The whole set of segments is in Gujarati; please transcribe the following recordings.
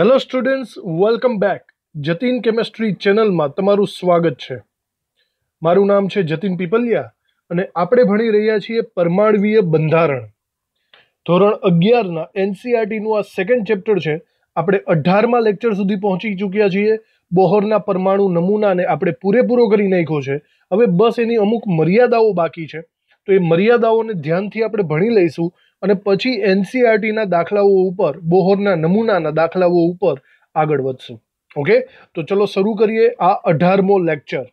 hello students welcome back Jatin chemistry ચેનલમાં તમારું સ્વાગત છે મારું નામ છે જતીન પીપલિયા અને આપણે ભણી રહ્યા છીએ પરમાણવીય બંધારણ ધોરણ અગિયારના એનસીઆરટીનું આ સેકન્ડ ચેપ્ટર છે આપણે અઢારમાં લેક્ચર સુધી પહોંચી ચૂક્યા છીએ બોહરના પરમાણુ નમૂનાને આપણે પૂરેપૂરો કરી નાખ્યો છે હવે બસ એની અમુક મર્યાદાઓ બાકી છે તો એ મર્યાદાઓને ધ્યાનથી આપણે ભણી લઈશું અને પછી એનસીઆરટીના દાખલાઓ ઉપર બોહરના નમૂનાના દાખલાઓ ઉપર આગળ વધશું ઓકે તો ચલો શરૂ કરીએ આ અઢારમો લેક્ચર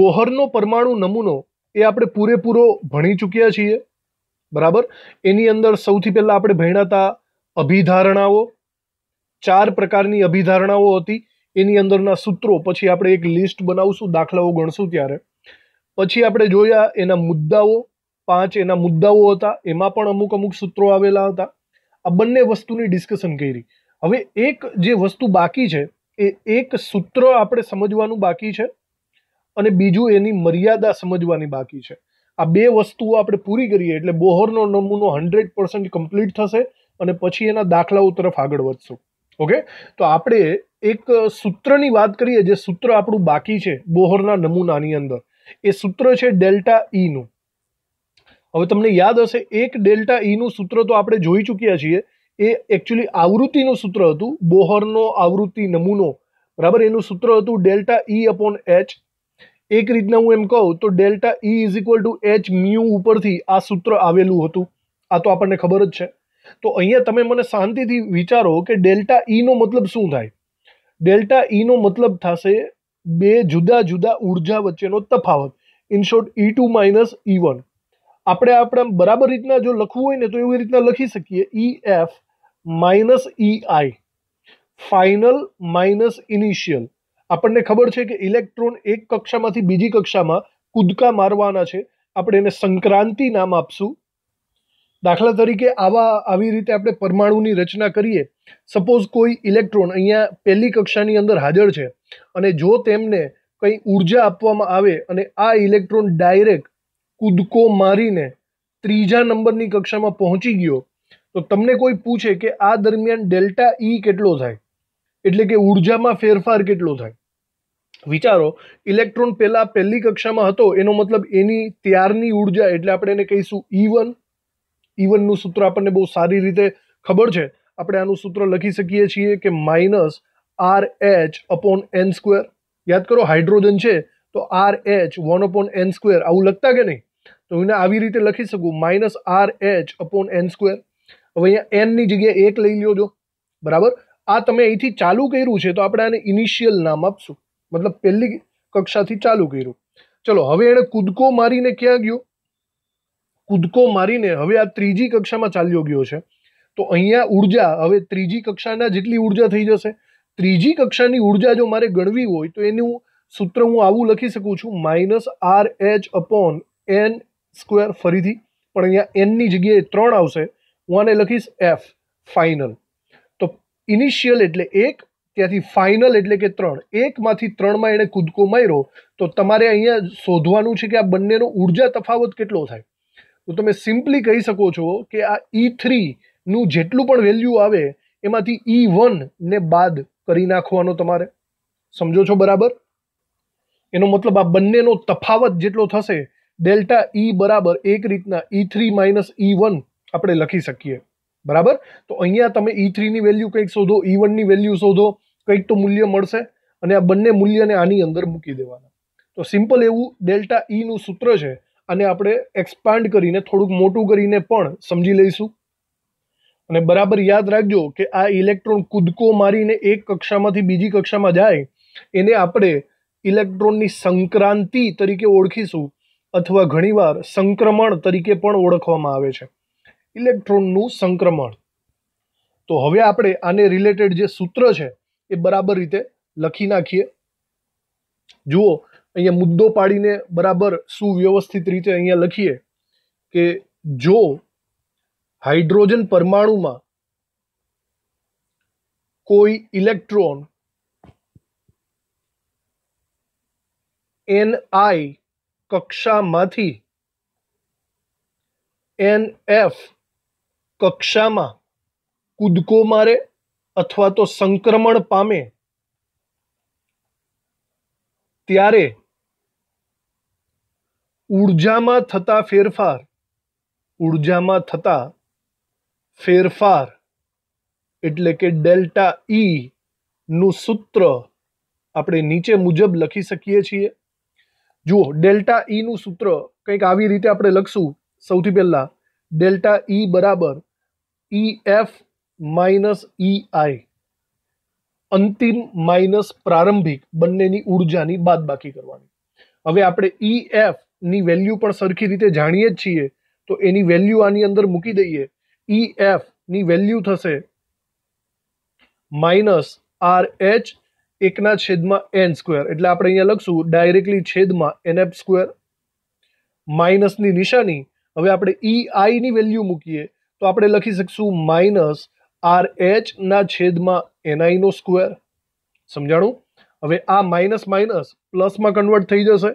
બોહરનો પરમાણુ નમૂનો એ આપણે પૂરેપૂરો ભણી ચૂક્યા છીએ બરાબર એની અંદર સૌથી પહેલાં આપણે ભણ્યા અભિધારણાઓ ચાર પ્રકારની અભિધારણાઓ હતી એની અંદરના સૂત્રો પછી આપણે એક લિસ્ટ બનાવશું દાખલાઓ ગણશું ત્યારે પછી આપણે જોયા એના મુદ્દાઓ પાંચ એના મુદ્દાઓ હતા એમાં પણ અમુક અમુક સૂત્રો આવેલા હતા આ બંને વસ્તુની ડિસ્કશન કરી હવે એક જે વસ્તુ બાકી છે એ એક સૂત્ર આપણે સમજવાનું બાકી છે અને બીજું એની મર્યાદા સમજવાની બાકી છે આ બે વસ્તુઓ આપણે પૂરી કરીએ એટલે બોહરનો નમૂનો હંડ્રેડ પર્સન્ટ કમ્પ્લીટ થશે અને પછી એના દાખલાઓ તરફ આગળ વધશું ઓકે તો આપણે એક સૂત્રની વાત કરીએ જે સૂત્ર આપણું બાકી છે બોહરના નમૂનાની અંદર એ સૂત્ર છે ડેલ્ટા ઈનું e હવે તમને યાદ હશે એક ડેલ્ટા ઈનું e સૂત્ર તો આપણે જોઈ ચૂક્યા છીએ એ એકચ્યુઅલી આવૃત્તિનું સૂત્ર હતું બોહરનો આવૃત્તિ નમૂનો બરાબર એનું સૂત્ર હતું ડેલ્ટા ઈ અપોન એચ એક રીતના હું એમ કહું તો delta E is equal to H mu ઉપરથી આ સૂત્ર આવેલું હતું આ તો આપણને ખબર જ છે તો અહીંયા તમે મને શાંતિથી વિચારો કે ડેલ્ટા ઈનો e મતલબ શું થાય ડેલ્ટા ઈનો e મતલબ થશે બે જુદા જુદા ઉર્જા વચ્ચેનો તફાવત in short E two minus E one આપણે આપણે બરાબર રીતના જો લખવું હોય ને તો એવી રીતના લખી શકીએ E F minus E I final minus initial આપણને ખબર છે કે ઇલેક્ટ્રોન એક કક્ષામાંથી બીજી કક્ષામાં કૂદકા મારવાના છે આપણે એને સંક્રાંતિ નામ આપશું દાખલા તરીકે આવા આવી રીતે આપણે પરમાણુની રચના કરીએ સપોઝ કોઈ ઇલેક્ટ્રોન અહીંયા પહેલી કક્ષાની અંદર હાજર છે અને જો તેમને કંઈ ઉર્જા આપવામાં આવે અને આ ઇલેક્ટ્રોન ડાયરેક કૂદકો મારીને ત્રીજા નંબરની કક્ષામાં પહોંચી ગયો તો તમને કોઈ પૂછે કે આ દરમિયાન ડેલ્ટા ઈ e કેટલો થાય એટલે કે ઉર્જામાં ફેરફાર કેટલો થાય વિચારો ઇલેક્ટ્રોન પહેલાં પહેલી કક્ષામાં હતો એનો મતલબ એની ત્યારની ઉર્જા એટલે આપણે એને કહીશું ઈ e વન e સૂત્ર આપણને બહુ સારી રીતે ખબર છે આપણે આનું સૂત્ર લખી શકીએ છીએ કે minus R H upon N square યાદ કરો હાઇડ્રોજન છે તો R H one upon N square આવું લખતા કે નહીં તો એને આવી રીતે લખી શકું minus R H upon N square હવે અહીંયા એનની જગ્યાએ એક લઈ લ્યો જો બરાબર આ તમે અહીંથી ચાલુ કર્યું છે તો આપણે આને ઇનિશિયલ નામ આપશું મતલબ પહેલી કક્ષાથી ચાલુ કર્યું ચલો હવે એણે કૂદકો મારીને ક્યાં ગયો કૂદકો મારીને હવે આ ત્રીજી કક્ષામાં ચાલ્યો ગયો છે તો અહીંયા ઉર્જા હવે ત્રીજી કક્ષાના જેટલી ઉર્જા થઈ જશે ત્રીજી કક્ષાની ઉર્જા જો મારે ગણવી હોય તો એનું સૂત્ર હું આવું લખી શકું છું minus R H upon N square ફરીથી પણ અહીંયા એનની જગ્યાએ ત્રણ આવશે હું આને લખીશ એફ ફાઇનલ તો ઇનિશિયલ એટલે એક ત્યાંથી ફાઇનલ એટલે કે ત્રણ એકમાંથી ત્રણમાં એણે કૂદકો માર્યો તો તમારે અહીંયા શોધવાનું છે કે આ બંનેનો ઉર્જા તફાવત કેટલો થાય તો તમે સિમ્પલી કહી શકો છો કે આ ઈ e થ્રીનું જેટલું પણ વેલ્યુ આવે એમાંથી ઈ e વનને બાદ કરી નાખવાનો તમારે સમજો છો બરાબર એનો મતલબ આ બંનેનો તફાવત જેટલો થશે ડેલ્ટા ઈ e બરાબર એક રીતના E three minus E one આપણે લખી શકીએ બરાબર તો અહીંયા તમે ઈ થ્રીની વેલ્યુ કંઈક શોધો ઈ વનની વેલ્યુ શોધો કંઈક તો મૂલ્ય મળશે અને આ બંને મૂલ્યને આની અંદર મૂકી દેવાના તો સિમ્પલ એવું ડેલ્ટા ઈનું e સૂત્ર છે અને આપણે એક્સપાન્ડ કરીને થોડુંક મોટું કરીને પણ સમજી લઈશું અને બરાબર યાદ રાખજો કે આ ઇલેક્ટ્રોન કૂદકો મારીને એક કક્ષામાંથી બીજી કક્ષામાં જાય એને આપણે ઇલેક્ટ્રોનની સંક્રાંતિ તરીકે ઓળખીશું અથવા ઘણીવાર સંક્રમણ તરીકે પણ ઓળખવામાં આવે છે ઇલેક્ટ્રોનનું સંક્રમણ તો હવે આપણે આને રિલેટેડ જે સૂત્ર છે એ બરાબર રીતે લખી નાખીએ જુઓ અહીંયા મુદ્દો પાડીને બરાબર સુવ્યવસ્થિત રીતે અહીંયા લખીએ કે જો હાઇડ્રોજન પરમાણુમાં કોઈ ઇલેક્ટ્રોન એન આઈ कक्षामાથી एनएफ कक्षसमा कूदકો મારે અથવા તો સંક્રમણ પામે ત્યારે ઊર્જામાં થતા ફેરફાર ઊર્જામાં થતા ફેરફાર એટલે કે ડેલ્ટા ઈ નું સૂત્ર આપણે નીચે મુજબ લખી સકીએ છીએ જુઓ ડેલ્ટા ઈનું e સૂત્ર કંઈક આવી રીતે આપણે લખશું સૌથી પહેલાં ડેલ્ટા ઈ e બરાબર ઈ એફ માઇનસ ઈ આઈ અંતિમ માઇનસ પ્રારંભિક બંનેની ઉર્જાની બાકી કરવાની હવે આપણે ઈ e એફ ની વેલ્યુ પણ સરખી રીતે જાણીએ જ છીએ તો એની વેલ્યુ આની અંદર મૂકી દઈએ ઈ એફ ની વેલ્યુ થશે માઇનસ આર એચ એકના છેદમાં એન સ્ક્વેર એટલે આપણે અહીંયા લખશું ડાયરેક્ટલી છેદમાં એન એફ સ્કવેર માઇનસની નિશાની હવે આપણે ઈ આઈની વેલ્યુ મૂકીએ તો આપણે લખી શકશું માઇનસ આર એચના છેદમાં એનઆઈનો સ્ક્વેર સમજાણું હવે આ માઇનસ માઇનસ પ્લસમાં કન્વર્ટ થઈ જશે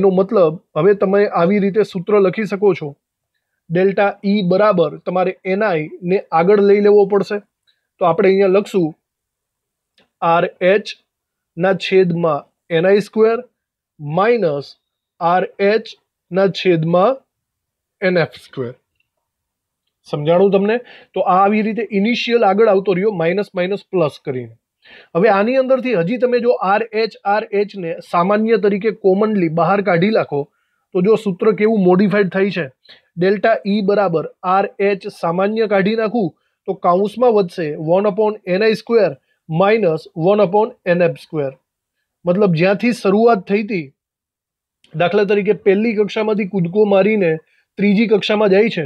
એનો મતલબ હવે તમે આવી રીતે સૂત્ર લખી શકો છો ડેલ્ટા ઈ e બરાબર તમારે એનઆઈ ને આગળ લઈ લેવો પડશે તો આપણે અહીંયા લખશું આર એચ ના છેદમાં NI square minus R H ના છેદમાં એનએફ સ્ક્વેર સમજાણું તમને તો આ આવી રીતે ઇનિશિયલ આગળ આવતો રહ્યો માઇનસ માઇનસ પ્લસ કરીને હવે આની અંદરથી હજી તમે જો આર એચ આર એચને સામાન્ય તરીકે કોમનલી બહાર કાઢી નાખો તો જો સૂત્ર કેવું મોડિફાઈડ થઈ છે ડેલ્ટા ઈ e બરાબર આર એચ સામાન્ય કાઢી નાખું તો કાઉન્સમાં વધશે one upon Ni square minus one upon N F square મતલબ જ્યાંથી શરૂઆત થઈ હતી દાખલા તરીકે પહેલી કક્ષામાંથી કૂદકો મારીને ત્રીજી કક્ષામાં જાય છે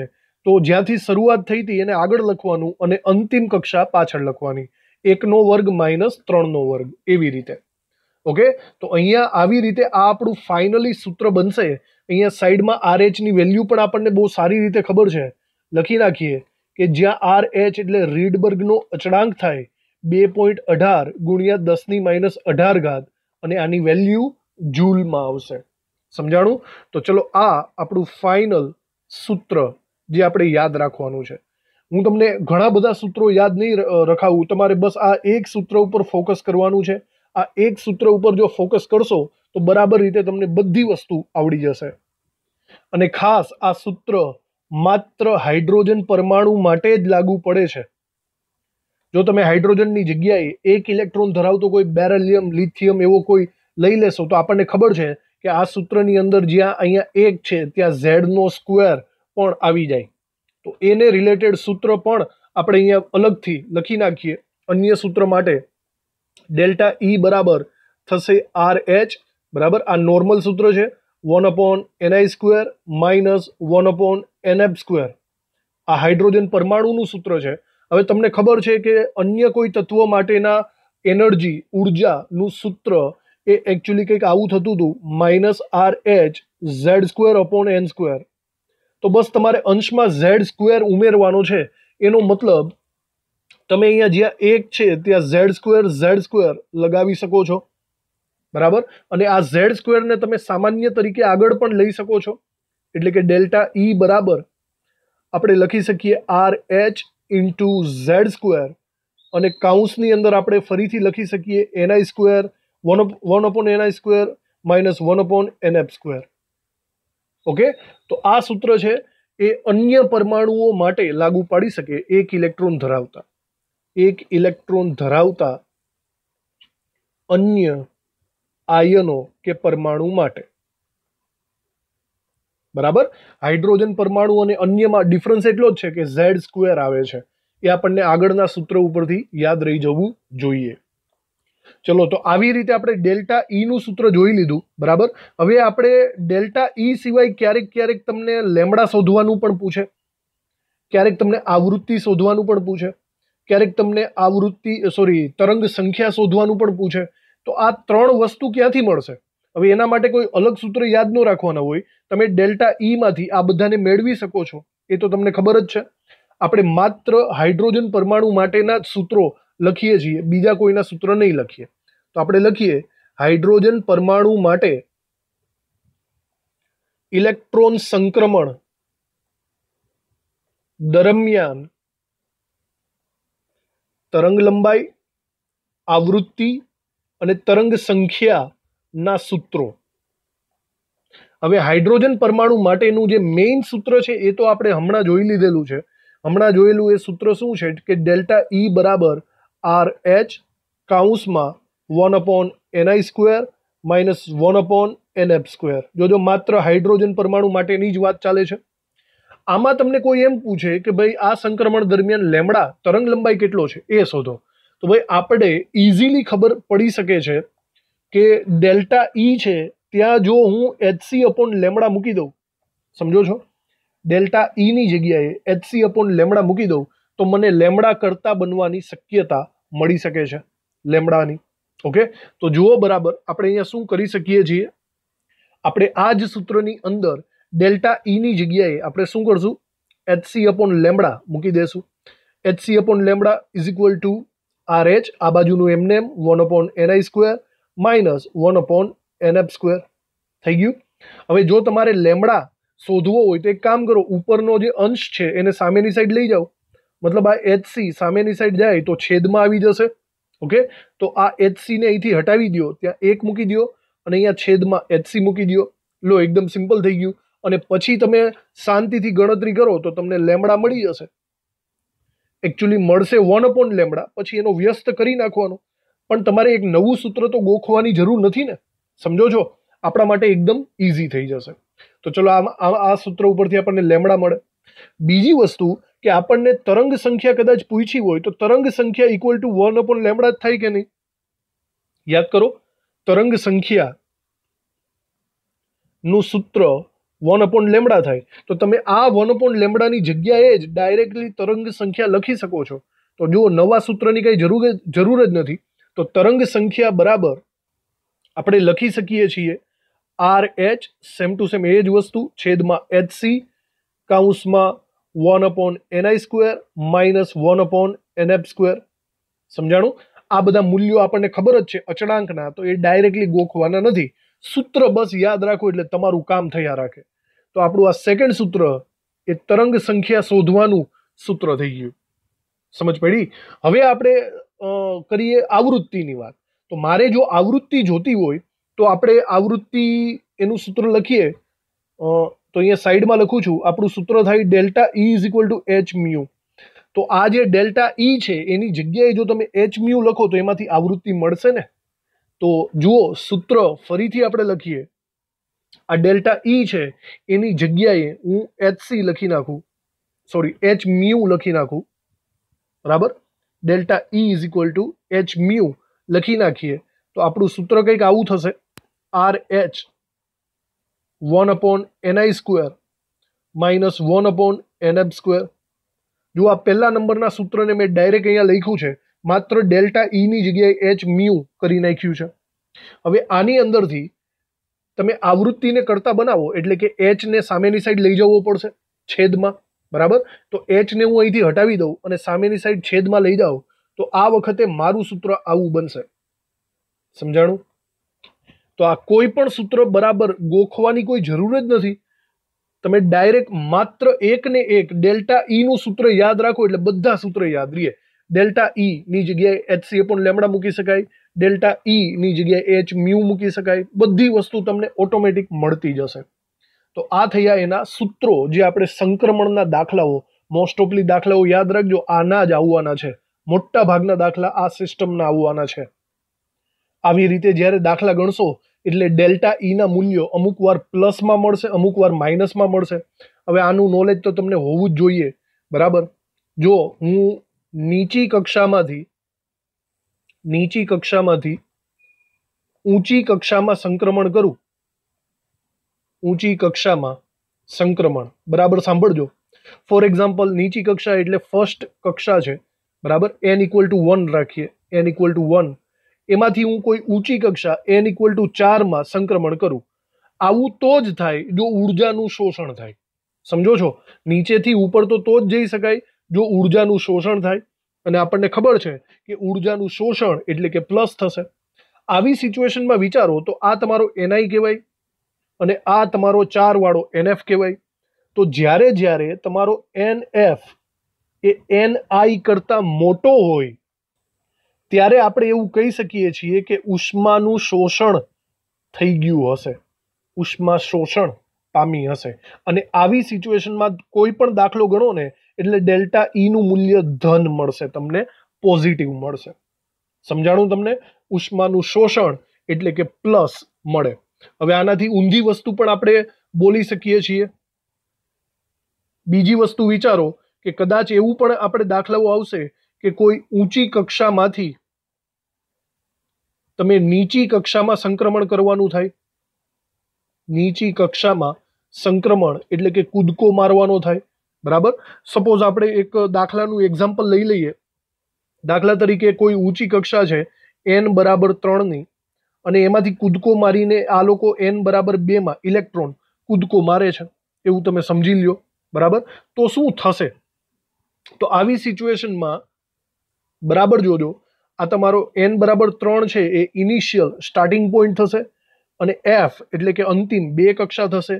તો જ્યાંથી શરૂઆત થઈ હતી એને આગળ લખવાનું અને અંતિમ કક્ષા પાછળ લખવાની એકનો વર્ગ માઇનસ ત્રણનો વર્ગ એવી રીતે ઓકે તો અહીંયા આવી રીતે આ આપણું ફાઇનલી સૂત્ર બનશે અહીંયા સાઈડમાં આર એચની વેલ્યુ પણ આપણને બહુ સારી રીતે ખબર છે લખી નાખીએ કે જ્યાં આર એચ એટલે રીડબર્ગનો અચળાંક થાય બે પોઈન્ટ અઢાર ગુણ્યા દસની માઇનસ અઢાર ઘાત અને આની વેલ્યુ જૂલમાં આવશે સમજાણું તો ચલો આ આપણું ફાઇનલ સૂત્ર જે આપણે યાદ રાખવાનું છે હું તમને ઘણા બધા સૂત્રો યાદ નહીં રખાવું તમારે બસ આ એક સૂત્ર ઉપર ફોકસ કરવાનું છે આ એક સૂત્ર ઉપર જો ફોકસ કરશો તો બરાબર રીતે તમને બધી વસ્તુ આવડી જશે અને ખાસ આ સૂત્ર માત્ર હાઇડ્રોજન પરમાણુ માટે જ લાગુ પડે છે જો તમે હાઇડ્રોજનની જગ્યાએ એક ઇલેક્ટ્રોન ધરાવતો કોઈ બેરેલિયમ લિથિયમ એવો કોઈ લઈ લેશો તો આપણને ખબર છે કે આ સૂત્રની અંદર જ્યાં અહીંયા એક છે ત્યાં ઝેડનો સ્ક્વેર પણ આવી જાય તો એને રિલેટેડ સૂત્ર પણ આપણે અહીંયા અલગથી લખી નાખીએ અન્ય સૂત્ર માટે ડેલ્ટા ઈ e બરાબર થશે આર એચ બરાબર આ નોર્મલ સૂત્ર છે one upon Ni square minus one upon NF square આ હાઇડ્રોજન પરમાણુનું સૂત્ર છે હવે તમને ખબર છે કે અન્ય કોઈ તત્વો માટેના એનર્જી ઉર્જાનું સૂત્ર એ એકચ્યુઅલી કંઈક આવું થતું હતું minus R H Z square upon N square તો બસ તમારે અંશમાં ઝેડ સ્ક્વેર ઉમેરવાનો છે એનો મતલબ તમે અહીંયા જ્યાં એક છે ત્યાં ઝેડ સ્ક્વેર ઝેડ સ્ક્વેર લગાવી શકો છો બરાબર અને આ ઝેડ સ્ક્વેરને તમે સામાન્ય તરીકે આગળ પણ લઈ શકો છો એટલે કે ડેલ્ટા ઈ e બરાબર આપણે લખી શકીએ R H into Z square અને કાઉન્સની અંદર આપણે ફરીથી લખી શકીએ NI square one one upon Ni square minus one upon F square okay તો આ સૂત્ર છે એ અન્ય પરમાણુઓ માટે લાગુ પાડી શકે એક ઇલેક્ટ્રોન ધરાવતા એક ઇલેક્ટ્રોન ધરાવતા અન્ય આયનો કે પરમાણુ માટે બરાબર હાઇડ્રોજન પરમાણુ અને અન્યમાં ડિફરન્સ એટલો જ છે કે ઝેડ સ્ક્વેર આવે છે એ આપણને આગળના સૂત્ર ઉપરથી યાદ રહી જવું જોઈએ ચલો તો આવી રીતે આપણે ડેલ્ટા ઈનું e સૂત્ર જોઈ લીધું બરાબર હવે આપણે ડેલ્ટા ઈ e સિવાય ક્યારેક ક્યારેક તમને લેમડા શોધવાનું પણ પૂછે ક્યારેક તમને આવૃત્તિ શોધવાનું પણ પૂછે ક્યારેક તમને આવૃત્તિ સોરી તરંગ સંખ્યા શોધવાનું પણ પૂછે તો આ ત્રણ વસ્તુ ક્યાંથી મળશે હવે એના માટે કોઈ અલગ સૂત્ર યાદ ન રાખવાના હોય તમે ડેલ્ટા ઈમાંથી e આ બધાને મેળવી શકો છો એ તો તમને ખબર જ છે આપણે માત્ર હાઇડ્રોજન પરમાણુ માટેના સૂત્રો લખીએ છીએ બીજા કોઈના સૂત્ર નહીં લખીએ તો આપણે લખીએ હાઇડ્રોજન પરમાણુ માટે ઇલેક્ટ્રોન સંક્રમણ દરમિયાન તરંગ લંબાઈ આવૃત્તિ અને તરંગ સંખ્યા ના સૂત્રો હવે હાઇડ્રોજન પરમાણુ માટેનું જે મેઇન સૂત્ર છે એ તો આપણે હમણાં જોઈ લીધેલું છે હમણાં જોયેલું એ સૂત્ર શું છે કે ડેલ્ટા ઈ e બરાબર આર એચ કાઉન્સમાં one upon Ni square minus one upon N F square જોજો માત્ર હાઇડ્રોજન પરમાણુ માટેની જ વાત ચાલે છે આમાં તમને કોઈ એમ પૂછે કે ભાઈ આ સંક્રમણ દરમિયાન લેમડા તરંગ લંબાઈ કેટલો છે એ શોધો તો ભાઈ આપણે ઇઝીલી ખબર પડી શકે છે કે ડેલ્ટા ઈ e છે ત્યાં જો હું એચસી અપોન લેમડા મૂકી દઉં સમજો છો ડેલ્ટા ઈની e જગ્યાએ એચસી અપોન લેમડા મૂકી દઉં તો મને લેમડા કરતા બનવાની શક્યતા મળી શકે છે લેમડાની ઓકે તો જુઓ બરાબર આપણે અહીંયા શું કરી શકીએ છીએ આપણે આ જ સૂત્રની અંદર ડેલ્ટા ઈની e જગ્યાએ આપણે શું કરશું એચસી અપોન લેમડા મૂકી દેશું HC upon lambda is equal to R H આ બાજુનું એમને એમ one upon Ni square minus one upon N F square થઈ ગયું હવે જો તમારે લેમડા શોધવો હોય તો એક કામ કરો ઉપરનો જે અંશ છે એને સામેની સાઈડ લઈ જાઓ મતલબ આ એચ સી સામેની સાઈડ જાય તો છેદમાં આવી જશે ઓકે તો આ એચ સીને અહીંથી હટાવી દો ત્યાં એક મૂકી દો અને અહીંયા છેદમાં એચ સી મૂકી દો લો એકદમ સિમ્પલ થઈ ગયું અને પછી તમે શાંતિથી ગણતરી કરો તો તમને લેમડા મળી જશે એકચ્યુઅલી મળશે વન અપોન લેમડા પછી એનો વ્યસ્ત કરી નાખવાનો પણ તમારે એક નવું સૂત્ર તો ગોખવાની જરૂર નથી ને સમજો છો આપણા માટે એકદમ ઇઝી થઈ જશે તો ચલો આ આ સૂત્ર ઉપરથી આપણને લેમડા મળે બીજી વસ્તુ કે આપણને તરંગ સંખ્યા કદાચ પૂછી હોય તો તરંગ સંખ્યા equal to one upon lambda જ થાય કે નહીં યાદ કરો તરંગ સંખ્યા નું સૂત્ર વન અપોન લેમડા થાય તો તમે આ વન અપોન લેમડાની જગ્યાએ જ ડાયરેક્ટલી તરંગ સંખ્યા લખી શકો છો તો જુઓ નવા સૂત્રની કંઈ જરૂર જરૂર જ નથી તો તરંગ સંખ્યા બરાબર આપણે લખી શકીએ છીએ R H same to same એ જ વસ્તુ છેદમાં એચ સી કાઉન્સમાં one upon Ni square minus one upon NF square સમજાણું આ બધા મૂલ્યો આપણને ખબર જ છે અચળાંકના તો એ ડાયરેક્ટલી ગોખવાના નથી સૂત્ર બસ યાદ રાખો એટલે તમારું કામ થયા રાખે તો આપણું આ સેકન્ડ સૂત્ર એ તરંગ સંખ્યા શોધવાનું સૂત્ર થઈ ગયું સમજ પડી હવે આપણે કરીએ આવૃત્તિની વાત તો મારે જો આવૃત્તિ જોતી હોય તો આપણે આવૃત્તિ એનું સૂત્ર લખીએ તો અહીંયા સાઈડમાં લખું છું આપણું સૂત્ર થાય delta E is equal to H mu તો આ જે ડેલ્ટા ઈ e છે એની જગ્યાએ જો તમે એચ મ્યુ લખો તો એમાંથી આવૃત્તિ મળશે ને તો જુઓ સૂત્ર ફરીથી આપણે લખીએ આ ડેલ્ટા ઈ e છે એની જગ્યાએ હું એચ સી લખી નાખું સોરી એચ મ્યુ લખી નાખું બરાબર delta E is equal to H mu લખી નાખીએ તો આપણું સૂત્ર કંઈક આવું થશે R H one upon Ni square minus one upon NF square જો આ પહેલા નંબરના સૂત્રને મેં ડાયરેક્ટ અહીંયા લખ્યું છે માત્ર ડેલ્ટા ઈની e જગ્યાએ એચ મ્યુ કરી નાખ્યું છે હવે આની અંદરથી તમે આવૃત્તિને કરતા બનાવો એટલે કે એચને સામેની સાઈડ લઈ જવો પડશે છેદમાં બરાબર તો એચને હું અહીંથી હટાવી દઉં અને સામેની સાઈડ છેદમાં લઈ જાઉં તો આ વખતે મારું સૂત્ર આવું બનશે સમજાણું તો આ કોઈ પણ સૂત્ર બરાબર ગોખવાની કોઈ જરૂર જ નથી તમે ડાયરેક્ટ માત્ર એક ને એક ડેલ્ટા ઈનું e સૂત્ર યાદ રાખો એટલે બધા સૂત્ર યાદ રહીએ ડેલ્ટા ઈ e ની જગ્યાએ એચ સી પણ લેમડા મૂકી શકાય ડેલ્ટા ઈ e ની જગ્યાએ એચ મ્યુ મૂકી શકાય બધી વસ્તુ તમને ઓટોમેટિક મળતી જશે તો આ થયા એના સૂત્રો જે આપણે સંક્રમણના દાખલાઓ મોસ્ટ ઓફલી દાખલાઓ યાદ રાખજો આના જ આવવાના છે મોટા ભાગના દાખલા આ સિસ્ટમના આવવાના છે આવી રીતે જ્યારે દાખલા ગણશો એટલે ડેલ્ટા ઈના e મૂલ્યો અમુક વાર પ્લસમાં મળશે અમુક વાર માઇનસમાં મળશે હવે આનું નોલેજ તો તમને હોવું જ જોઈએ બરાબર જો હું નીચી કક્ષામાંથી નીચી કક્ષામાંથી ઊંચી કક્ષામાં સંક્રમણ કરું ઊંચી કક્ષામાં સંક્રમણ બરાબર સાંભળજો ફોર એક્ઝામ્પલ નીચી કક્ષા એટલે ફર્સ્ટ કક્ષા છે બરાબર એન ઇક્વલ ટુ વન રાખીએ એન ઇક્વલ ટુ વન એમાંથી હું કોઈ ઊંચી કક્ષા એન ઇક્વલ ટુ ચારમાં સંક્રમણ કરું આવું તો જ થાય જો ઉર્જાનું શોષણ થાય સમજો છો નીચેથી ઉપર તો તો જ જઈ શકાય જો ઉર્જાનું શોષણ થાય અને આપણને ખબર છે કે ઉર્જાનું શોષણ એટલે કે પ્લસ થશે આવી સિચ્યુએશનમાં વિચારો તો આ તમારો એનઆઈ કહેવાય અને આ તમારો ચાર વાળો એનએફ કહેવાય તો જ્યારે જ્યારે તમારો એનએફ એ એન આઈ કરતાં મોટો હોય ત્યારે આપણે એવું કહી શકીએ છીએ કે ઉષ્માનું શોષણ થઈ ગયું હશે ઉષ્મા શોષણ પામી હશે અને આવી સિચ્યુએશનમાં કોઈ પણ દાખલો ગણો ને એટલે ડેલ્ટા ઈનું e મૂલ્ય ધન મળશે તમને પોઝિટિવ મળશે સમજાણું તમને ઉષ્માનું શોષણ એટલે કે પ્લસ મળે હવે આનાથી ઊંધી વસ્તુ પણ આપણે બોલી શકીએ છીએ બીજી વસ્તુ વિચારો કે કદાચ એવું પણ આપણે દાખલાઓ આવશે કે કોઈ ઊંચી કક્ષામાંથી તમે નીચી કક્ષામાં સંક્રમણ કરવાનું થાય નીચી કક્ષામાં સંક્રમણ એટલે કે કૂદકો મારવાનો થાય બરાબર સપોઝ આપણે એક દાખલાનું એક્ઝામ્પલ લઈ લઈએ દાખલા તરીકે કોઈ ઊંચી કક્ષા છે એન બરાબર ત્રણની અને એમાંથી કૂદકો મારીને આ લોકો એન બરાબર બેમાં ઇલેક્ટ્રોન કૂદકો મારે છે એવું તમે સમજી લ્યો બરાબર તો શું થશે તો આવી સિચ્યુએશનમાં બરાબર જોજો આ તમારો એન બરાબર ત્રણ છે એ ઇનિશિયલ સ્ટાર્ટિંગ પોઈન્ટ થશે અને એફ એટલે કે અંતિમ બે કક્ષા થશે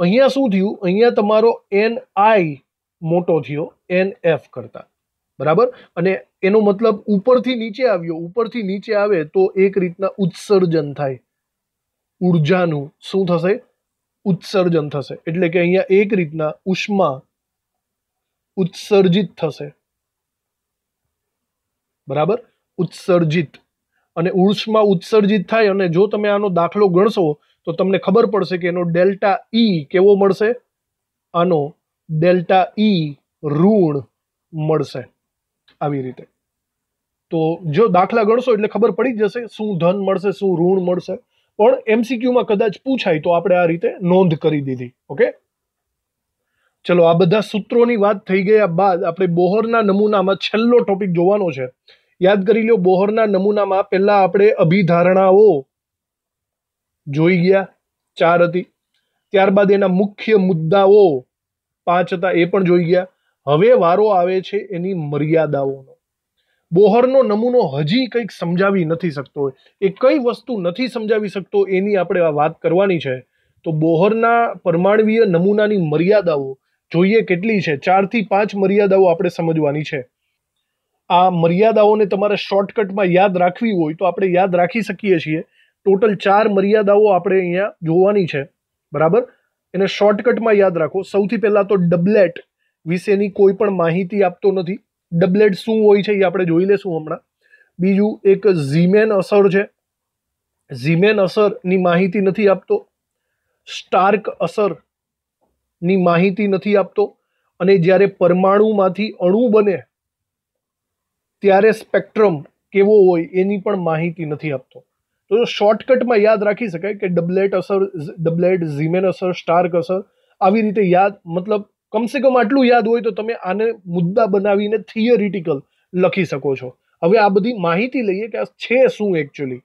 અહીંયા શું થયું અહીંયા તમારો એન આઈ મોટો થયો એન એફ કરતાં બરાબર અને એનો મતલબ ઉપરથી નીચે આવ્યો ઉપરથી નીચે આવે તો એક રીતના ઉત્સર્જન થાય ઉર્જાનું શું થશે ઉત્સર્જન થશે એટલે કે અહીંયા એક રીતના ઉષ્મા ઉત્સર્જિત થશે બરાબર ઉત્સર્જિત અને ઉષ્મા ઉત્સર્જિત થાય અને જો તમે આનો દાખલો ગણશો તો તમને ખબર પડશે કે એનો ડેલ્ટા ઈ e કેવો મળશે આનો ડેલ્ટા ઈ e ઋણ મળશે આવી રીતે તો જો દાખલા ગણશો એટલે ખબર પડી જ જશે શું ધન મળશે શું ઋણ મળશે પણ એમસીક્યુમાં કદાચ પૂછાય તો આપણે આ રીતે નોંધ કરી દીધી ઓકે ચલો આ બધા સૂત્રોની વાત થઈ ગયા બાદ આપણે બોહરના નમૂનામાં છેલ્લો ટોપિક જોવાનો છે યાદ કરી લો બોહરના નમૂનામાં પહેલા આપણે અભિધારણાઓ જોઈ ગયા ચાર હતી ત્યારબાદ એના મુખ્ય મુદ્દાઓ પાંચ હતા એ પણ જોઈ ગયા હવે વારો આવે છે એની મર્યાદાઓનો બોહરનો નમૂનો હજી કંઈક સમજાવી નથી શકતો એ કઈ વસ્તુ નથી સમજાવી શકતો એની આપણે આ વાત કરવાની છે તો બોહરના પરમાણવીય નમૂનાની મર્યાદાઓ જોઈએ કેટલી છે ચારથી પાંચ મર્યાદાઓ આપણે સમજવાની છે આ મર્યાદાઓને તમારે શોર્ટકટમાં યાદ રાખવી હોય તો આપણે યાદ રાખી શકીએ છીએ ટોટલ ચાર મર્યાદાઓ આપણે અહીંયા જોવાની છે બરાબર એને શોર્ટકટમાં યાદ રાખો સૌથી પહેલાં તો ડબલેટ વિશેની કોઈ પણ માહિતી આપતો નથી ડબલેટ શું હોય છે એ આપણે જોઈ લેશું હમણાં બીજું એક ઝીમેન અસર છે ઝીમેન અસરની માહિતી નથી આપતો સ્ટાર્ક અસરની માહિતી નથી આપતો અને જ્યારે પરમાણુમાંથી અણુ બને ત્યારે સ્પેક્ટ્રમ કેવો હોય એની પણ માહિતી નથી આપતો તો શોર્ટકટમાં યાદ રાખી શકાય કે ડબલેટ અસર ડબલેટ ઝીમેન અસર સ્ટાર્ક અસર આવી રીતે યાદ મતલબ કમસે કમ આટલું યાદ હોય તો તમે આને મુદ્દા બનાવીને થિયરિટિકલ લખી શકો છો હવે આ બધી માહિતી લઈએ કે આ છે શું એકચ્યુઅલી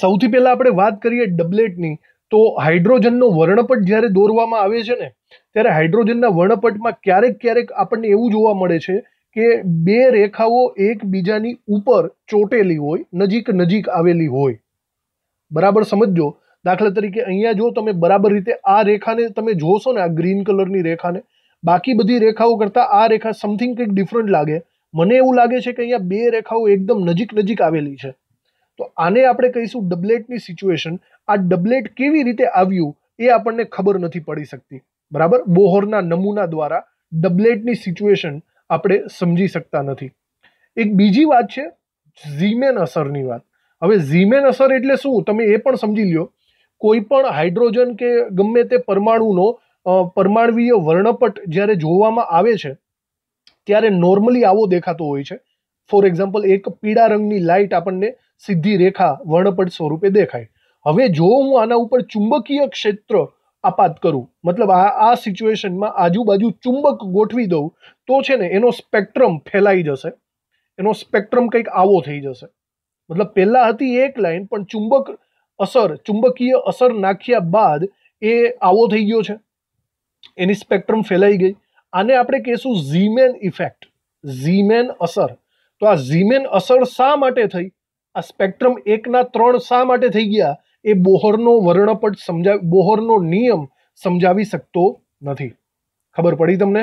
સૌથી પહેલાં આપણે વાત કરીએ ડબલેટની તો હાઇડ્રોજનનો વર્ણપટ જ્યારે દોરવામાં આવે છે ને ત્યારે હાઇડ્રોજનના વર્ણપટમાં ક્યારેક ક્યારેક આપણને એવું જોવા મળે છે કે બે રેખાઓ એકબીજાની ઉપર ચોટેલી હોય નજીક નજીક આવેલી હોય બરાબર સમજો દાખલા તરીકે અહીંયા જો તમે બરાબર રીતે આ રેખાને તમે જોશો ને આ ગ્રીન કલરની રેખાને બાકી બધી રેખાઓ કરતાં આ રેખા સમથિંગ કંઈક ડિફરન્ટ લાગે મને એવું લાગે છે કે અહીંયા બે રેખાઓ એકદમ નજીક નજીક આવેલી છે તો આને આપણે કહીશું ડબલેટની સિચ્યુએશન આ ડબલેટ કેવી રીતે આવ્યું એ આપણને ખબર નથી પડી શકતી બરાબર બોહરના નમૂના દ્વારા ડબલેટની સિચ્યુએશન આપણે સમજી શકતા નથી એક બીજી વાત છે ઝીમેન અસરની વાત હવે ઝીમેન અસર એટલે શું તમે એ પણ સમજી લ્યો કોઈ પણ હાઇડ્રોજન કે ગમે તે પરમાણુનો પરમાણવીય વર્ણપટ જ્યારે જોવામાં આવે છે ત્યારે નોર્મલી આવો દેખાતો હોય છે ફોર એક્ઝામ્પલ એક પીળા રંગની લાઇટ આપણને સીધી રેખા વર્ણપટ સ્વરૂપે દેખાય હવે જો હું આના ઉપર ચુંબકીય ક્ષેત્ર આપાત કરું મતલબ આ આ સિચ્યુએશનમાં આજુબાજુ ચુંબક ગોઠવી દઉં તો છે ને એનો સ્પેક્ટ્રમ ફેલાઈ જશે એનો સ્પેક્ટ્રમ કંઈક આવો થઈ જશે મતલબ પહેલાં હતી એક લાઇન પણ ચુંબક અસર ચુંબકીય અસર નાખ્યા બાદ એ આવો થઈ ગયો છે એની સ્પેક્ટ્રમ ફેલાઈ ગઈ આને આપણે કહીશું ઝીમેન ઇફેક્ટ ઝીમેન અસર તો આ ઝીમેન અસર શા માટે થઈ આ સ્પેક્ટ્રમ એકના ત્રણ શા માટે થઈ ગયા એ બોહરનો વર્ણપટ સમજાવ બોહરનો નિયમ સમજાવી શકતો નથી ખબર પડી તમને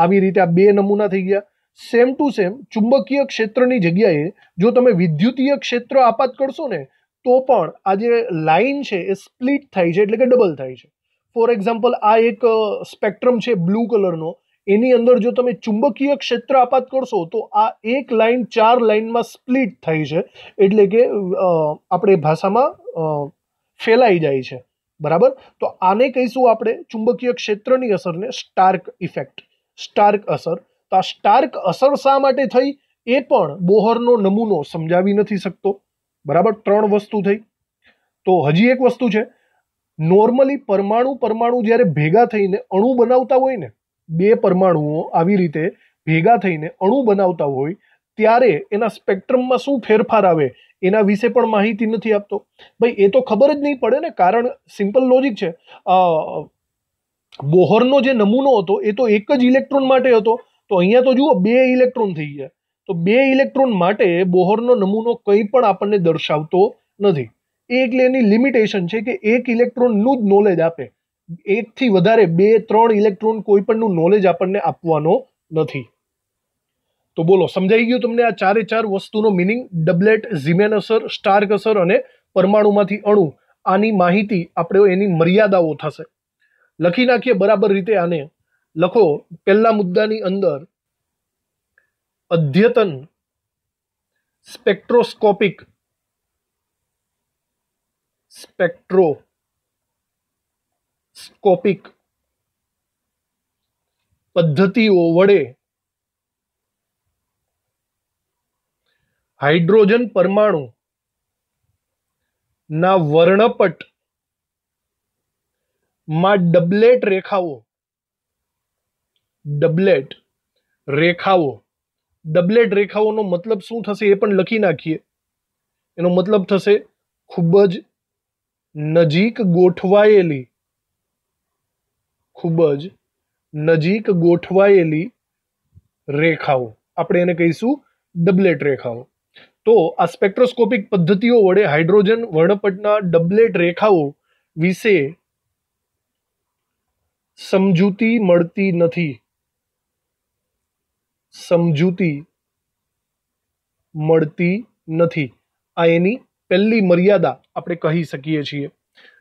આવી રીતે આ બે નમૂના થઈ ગયા સેમ ટુ સેમ ચુંબકીય ક્ષેત્રની જગ્યાએ જો તમે વિદ્યુતીય ક્ષેત્ર આપાત કરશો ને તો પણ આ જે લાઇન છે એ સ્પ્લિટ થાય છે એટલે કે ડબલ થાય છે ફોર એક્ઝામ્પલ આ એક સ્પેક્ટ્રમ છે બ્લુ કલરનો એની અંદર જો તમે ચુંબકીય ક્ષેત્ર આપાત કરશો તો આ એક લાઇન ચાર લાઇનમાં સ્પ્લિટ થાય છે એટલે કે આપણે ભાષામાં ફેલાઈ જાય છે બરાબર તો આને કહીશું આપણે ચુંબકીય ક્ષેત્રની અસરને સ્ટાર્ક ઇફેક્ટ સ્ટાર્ક અસર તો આ સ્ટાર્ક અસર શા માટે થઈ એ પણ બોહરનો નમૂનો સમજાવી નથી શકતો બરાબર ત્રણ વસ્તુ થઈ તો હજી એક વસ્તુ છે નોર્મલી પરમાણુ પરમાણુ જ્યારે ભેગા થઈને અણુ બનાવતા હોય ને બે પરમાણુઓ આવી રીતે ભેગા થઈને અણુ બનાવતા હોય ત્યારે એના સ્પેક્ટ્રમમાં શું ફેરફાર આવે એના વિશે પણ માહિતી નથી આપતો ભાઈ એ તો ખબર જ નહીં પડે ને કારણ સિમ્પલ લોજિક છે બોહરનો જે નમૂનો હતો એ તો એક જ ઇલેક્ટ્રોન માટે હતો તો અહીંયા તો જુઓ બે ઇલેક્ટ્રોન થઈ ગયા તો બે ઇલેક્ટ્રોન માટે બોહરનો નમૂનો કંઈ પણ આપણને દર્શાવતો નથી એ એટલે એની લિમિટેશન છે કે એક ઇલેક્ટ્રોનનું જ નોલેજ આપે એકથી વધારે બે ત્રણ ઇલેક્ટ્રોન કોઈ પણનું નોલેજ આપણને આપવાનો નથી તો બોલો સમજાઈ ગયું તમને આ ચારે ચાર વસ્તુનો મિનિંગ ડબલેટ ઝીમેન અસર સ્ટાર્ક અસર અને પરમાણુમાંથી અણુ આની માહિતી આપણે એની મર્યાદાઓ થશે લખી નાખીએ બરાબર રીતે આને લખો પહેલા મુદ્દાની અંદર અદ્યતન સ્પેક્ટ્રોસ્કોપિક સ્પેક્ટ્રોસ્કોપિક પદ્ધતિઓ વડે હાઇડ્રોજન પરમાણુ ના વર્ણપટ માં ડબલેટ રેખાઓ ડબલેટ રેખાઓ ડબલેટ રેખાઓનો મતલબ શું થશે એ પણ લખી નાખીએ એનો મતલબ થશે ખૂબ જ નજીક ગોઠવાયેલી ખૂબ જ નજીક ગોઠવાયેલી રેખાઓ આપણે એને કહીશું ડબલેટ રેખાઓ તો આ સ્પેક્ટ્રોસ્કોપિક પદ્ધતિઓ વડે હાઇડ્રોજન વર્ણપટના ડબલેટ રેખાઓ વિશે સમજૂતી મળતી નથી समजुती मरती नहीं आ येनी पहली मर्यादा આપણે કહી સકીએ છીએ